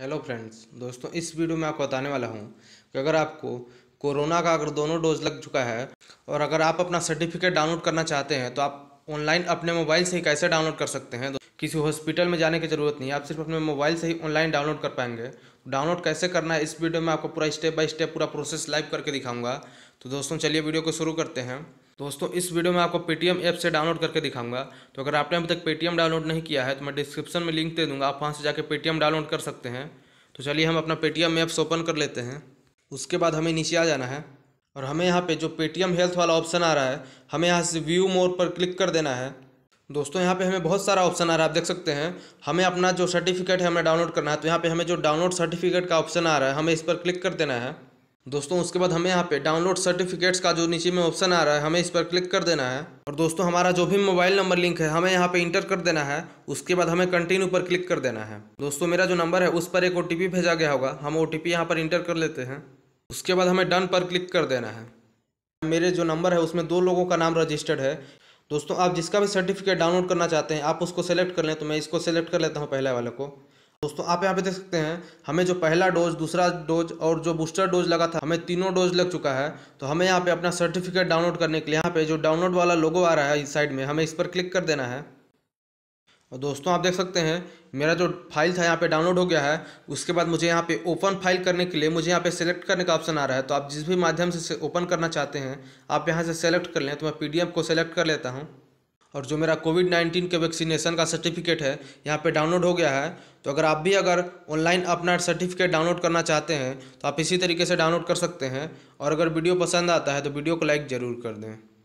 hello friends दोस्तों इस video में आपको बताने वाला हूँ कि अगर आपको कोरोना का अगर दोनों डोज लग चुका है और अगर आप अपना सर्टिफिकेट डाउनलोड करना चाहते हैं तो आप ऑनलाइन अपने मोबाइल से ही कैसे डाउनलोड कर सकते हैं किसी हॉस्पिटल में जाने की ज़रूरत नहीं है आप सिर्फ अपने मोबाइल से ही ऑनलाइन डाउनलोड कर पाएंगे डाउनलोड कैसे करना है इस वीडियो में आपको पूरा स्टेप बाय स्टेप पूरा प्रोसेस लाइव करके दिखाऊंगा तो दोस्तों चलिए वीडियो को शुरू करते हैं दोस्तों इस वीडियो में आपको पेटीएम ऐप से डाउनलोड करके दिखाऊंगा तो अगर आपने अभी तक पेटीएम डाउनलोड नहीं किया है तो मैं डिस्क्रिप्शन में लिंक दे दूंगा आप वहाँ से जाके पेटीएम डाउनलोड कर सकते हैं तो चलिए हम अपना पेटीएम ऐप्स ओपन कर लेते हैं उसके बाद हमें नीचे आ जाना है और हमें यहाँ पर जो पेटीएम हेल्थ वाला ऑप्शन आ रहा है हमें यहाँ से व्यू मोर पर क्लिक कर देना है दोस्तों यहाँ पे हमें बहुत सारा ऑप्शन आ रहा है आप देख सकते हैं हमें अपना जो सर्टिफिकेट है हमें डाउनलोड करना है तो यहाँ पे हमें जो डाउनलोड सर्टिफिकेट का ऑप्शन आ रहा है हमें इस पर क्लिक कर देना है दोस्तों उसके बाद हमें यहाँ पे डाउनलोड सर्टिफिकेट्स का जो नीचे में ऑप्शन आ रहा है हमें इस पर क्लिक कर देना है और दोस्तों हमारा जो भी मोबाइल नंबर लिंक है हमें यहाँ पे इंटर कर देना है उसके बाद हमें कंटिन्यू पर क्लिक कर देना है दोस्तों मेरा जो नंबर है उस पर एक ओ भेजा गया होगा हम ओ टी पी पर इंटर कर लेते हैं उसके बाद हमें डन पर क्लिक कर देना है मेरे जो नंबर है उसमें दो लोगों का नाम रजिस्टर्ड है दोस्तों आप जिसका भी सर्टिफिकेट डाउनलोड करना चाहते हैं आप उसको सेलेक्ट कर लें तो मैं इसको सेलेक्ट कर लेता हूँ पहले वाले को दोस्तों आप यहाँ पे देख सकते हैं हमें जो पहला डोज दूसरा डोज और जो बूस्टर डोज लगा था हमें तीनों डोज लग चुका है तो हमें यहाँ पे अपना सर्टिफिकेट डाउनलोड करने के लिए यहाँ पे जो डाउनलोड वाला लोगो आ रहा है इस साइड में हमें इस पर क्लिक कर देना है और दोस्तों आप देख सकते हैं मेरा जो फाइल था यहाँ पे डाउनलोड हो गया है उसके बाद मुझे यहाँ पे ओपन फाइल करने के लिए मुझे यहाँ पे सेलेक्ट करने का ऑप्शन आ रहा है तो आप जिस भी माध्यम से ओपन करना चाहते हैं आप यहाँ से सेलेक्ट कर लें तो मैं पीडीएफ को सेलेक्ट कर लेता हूँ और जो मेरा कोविड नाइन्टीन के वैक्सीनेशन का सर्टिफिकेट है यहाँ पे डाउनलोड हो गया है तो अगर आप भी अगर ऑनलाइन अपना सर्टिफिकेट डाउनलोड करना चाहते हैं तो आप इसी तरीके से डाउनलोड कर सकते हैं और अगर वीडियो पसंद आता है तो वीडियो को लाइक ज़रूर कर दें